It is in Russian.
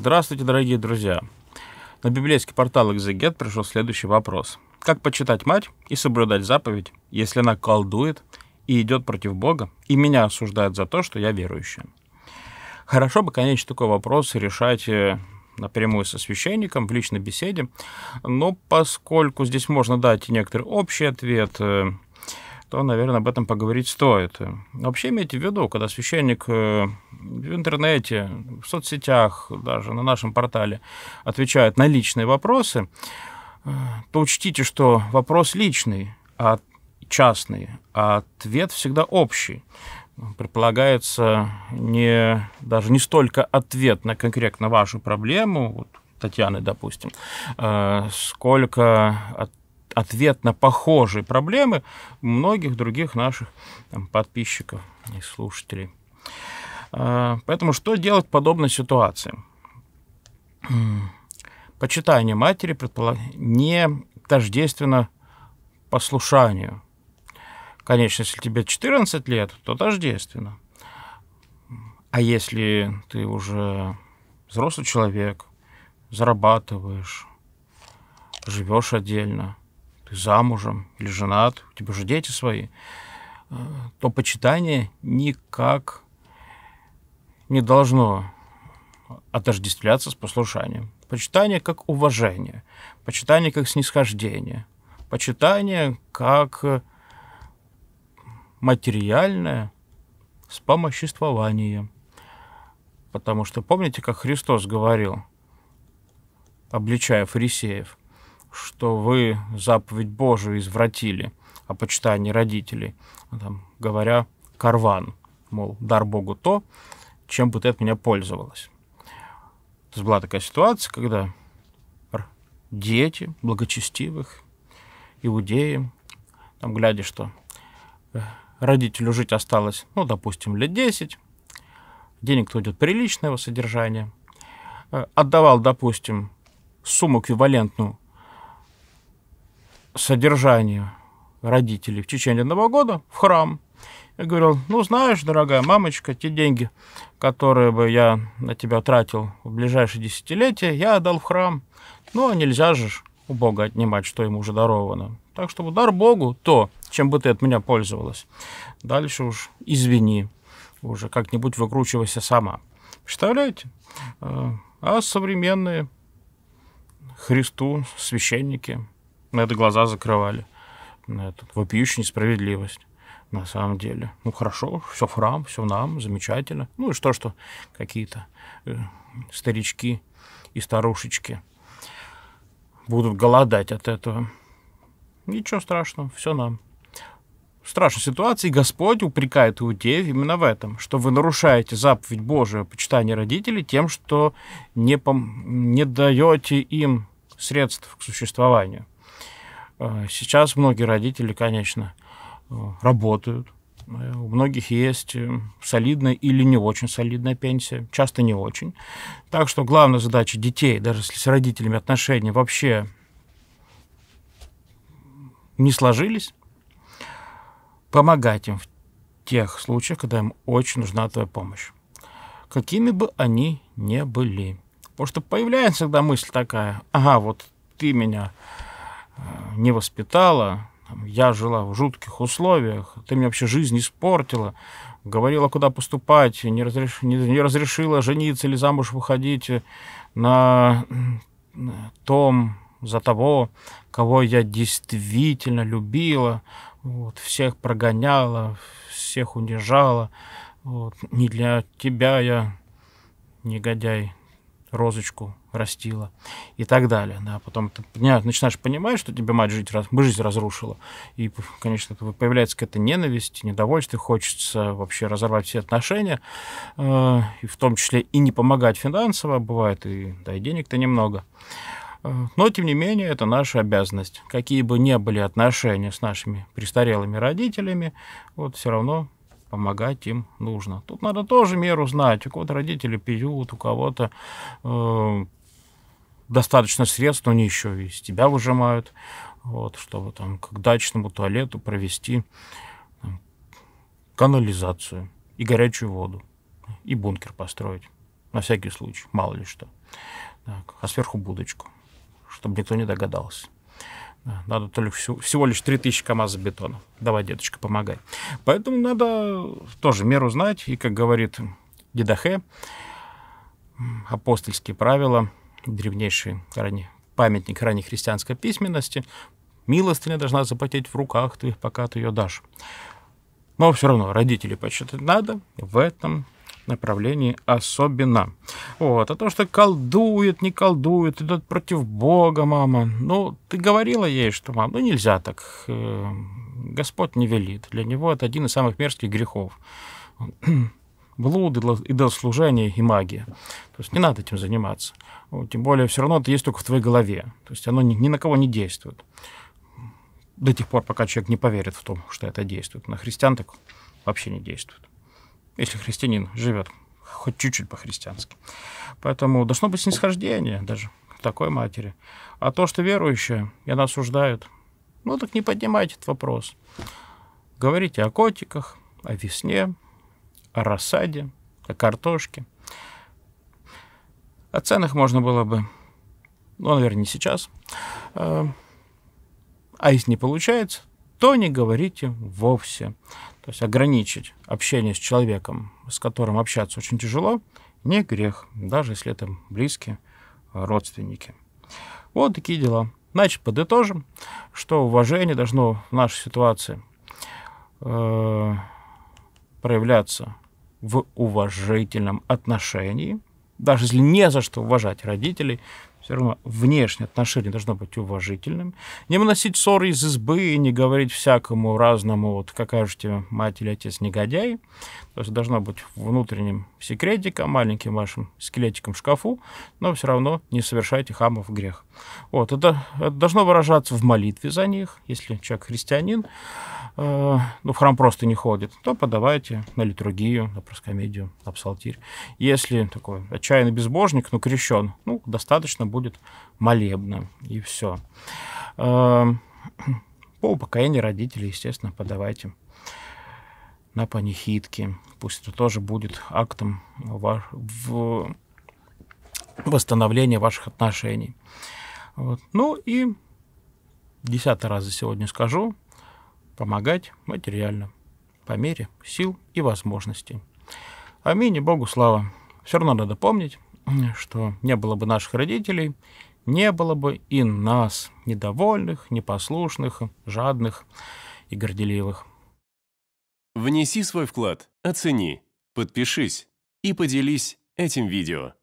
Здравствуйте, дорогие друзья! На библейский портал «Экзегет» пришел следующий вопрос. Как почитать мать и соблюдать заповедь, если она колдует и идет против Бога, и меня осуждают за то, что я верующий? Хорошо бы, конечно, такой вопрос решать э, напрямую со священником в личной беседе, но поскольку здесь можно дать некоторый общий ответ, э, то, наверное, об этом поговорить стоит. Вообще имейте в виду, когда священник э, в интернете, в соцсетях, даже на нашем портале отвечает на личные вопросы, э, то учтите, что вопрос личный, а частный, а ответ всегда общий. Предполагается не, даже не столько ответ на конкретно вашу проблему, вот Татьяны, допустим, э, сколько от ответ на похожие проблемы многих других наших там, подписчиков и слушателей. А, поэтому что делать в подобной ситуации? Почитание матери предполаг... не тождественно послушанию. Конечно, если тебе 14 лет, то тождественно. А если ты уже взрослый человек, зарабатываешь, живешь отдельно, ты замужем или женат, у тебя же дети свои, э, то почитание никак не должно отождествляться с послушанием. Почитание как уважение, почитание как снисхождение, почитание как э, материальное спомоществование. Потому что помните, как Христос говорил, обличая фарисеев, что вы заповедь Божию извратили о а почитании родителей, там, говоря карван, мол, дар Богу то, чем бы ты от меня пользовалась. То есть была такая ситуация, когда дети благочестивых, иудеи, там, глядя, что э, родителю жить осталось, ну, допустим, лет 10, денег-то идет приличное его содержание, э, отдавал, допустим, сумму эквивалентную содержание родителей в течение одного года в храм. Я говорил, ну, знаешь, дорогая мамочка, те деньги, которые бы я на тебя тратил в ближайшие десятилетия, я отдал в храм. Ну, нельзя же у Бога отнимать, что ему уже даровано. Так что дар Богу то, чем бы ты от меня пользовалась. Дальше уж извини, уже как-нибудь выкручивайся сама. Представляете? А, а современные Христу священники – на это глаза закрывали. На эту вопиющую несправедливость на самом деле. Ну хорошо, все в храм, все нам, замечательно. Ну и что, что какие-то э, старички и старушечки будут голодать от этого. Ничего страшного, все нам. В страшной ситуации Господь упрекает иудеев именно в этом, что вы нарушаете заповедь Божию почитание родителей тем, что не, пом- не даете им средств к существованию. Э, сейчас многие родители, конечно, э, работают. Э, у многих есть солидная или не очень солидная пенсия, часто не очень. Так что главная задача детей, даже если с родителями отношения вообще не сложились, помогать им в тех случаях, когда им очень нужна твоя помощь. Какими бы они ни были. Потому что появляется всегда мысль такая, ага, вот ты меня не воспитала, я жила в жутких условиях, ты мне вообще жизнь испортила, говорила, куда поступать, не, разреш... не, не разрешила жениться или замуж выходить на том, за того, кого я действительно любила, вот, всех прогоняла, всех унижала. Вот, не для тебя я, негодяй, розочку растила и так далее. Да. Потом ты начинаешь понимать, что тебе мать жить, жизнь разрушила. И, конечно, появляется какая-то ненависть, недовольство, хочется вообще разорвать все отношения, э, и в том числе и не помогать финансово, а бывает, и, да, и денег-то немного. Э, но, тем не менее, это наша обязанность. Какие бы ни были отношения с нашими престарелыми родителями, вот все равно помогать им нужно. Тут надо тоже меру знать. У кого-то родители пьют, у кого-то э, достаточно средств, но они еще из тебя выжимают, вот, чтобы там к дачному туалету провести там, канализацию и горячую воду, и бункер построить. На всякий случай, мало ли что. Так, а сверху будочку, чтобы никто не догадался. Надо только всего лишь 3000 КАМАЗа бетона. Давай, деточка, помогай. Поэтому надо тоже меру знать. И, как говорит Дедахе, апостольские правила, древнейший ранний, памятник ранней христианской письменности, милостыня должна заплатить в руках твоих, пока ты ее дашь. Но все равно родителей почитать надо. В этом направлении особенно. Вот. А то, что колдует, не колдует, идет против Бога, мама. Ну, ты говорила ей, что, мам, ну нельзя так. Э, Господь не велит. Для него это один из самых мерзких грехов. Блуд, идолослужение и магия. То есть не надо этим заниматься. Вот, тем более все равно это есть только в твоей голове. То есть оно ни, ни на кого не действует. До тех пор, пока человек не поверит в том что это действует. На христиан так вообще не действует если христианин живет хоть чуть-чуть по-христиански. Поэтому должно быть снисхождение даже к такой матери. А то, что верующие, и она осуждают, ну так не поднимайте этот вопрос. Говорите о котиках, о весне, о рассаде, о картошке. О ценах можно было бы, ну, наверное, не сейчас. Э, а если не получается, то не говорите вовсе. То есть ограничить общение с человеком, с которым общаться очень тяжело, не грех, даже если это близкие родственники. Вот такие дела. Значит, подытожим, что уважение должно в нашей ситуации э, проявляться в уважительном отношении, даже если не за что уважать родителей, все равно внешнее отношение должно быть уважительным. Не выносить ссоры из избы и не говорить всякому разному, вот какая же тебе мать или отец негодяй. То есть должно быть внутренним секретиком, маленьким вашим скелетиком в шкафу, но все равно не совершайте хамов грех. Вот, это, это должно выражаться в молитве за них. Если человек христианин, э, ну, в храм просто не ходит, то подавайте на литургию, на проскомедию, на псалтирь. Если такой отчаянный безбожник, ну, крещен, ну, достаточно будет молебно, и все. Э, по упокоению родителей, естественно, подавайте на панихидки. Пусть это тоже будет актом в восстановления ваших отношений. Вот. Ну и десятый раз за сегодня скажу, помогать материально, по мере сил и возможностей. Аминь и Богу слава. Все равно надо помнить, что не было бы наших родителей, не было бы и нас, недовольных, непослушных, жадных и горделивых. Внеси свой вклад, оцени, подпишись и поделись этим видео.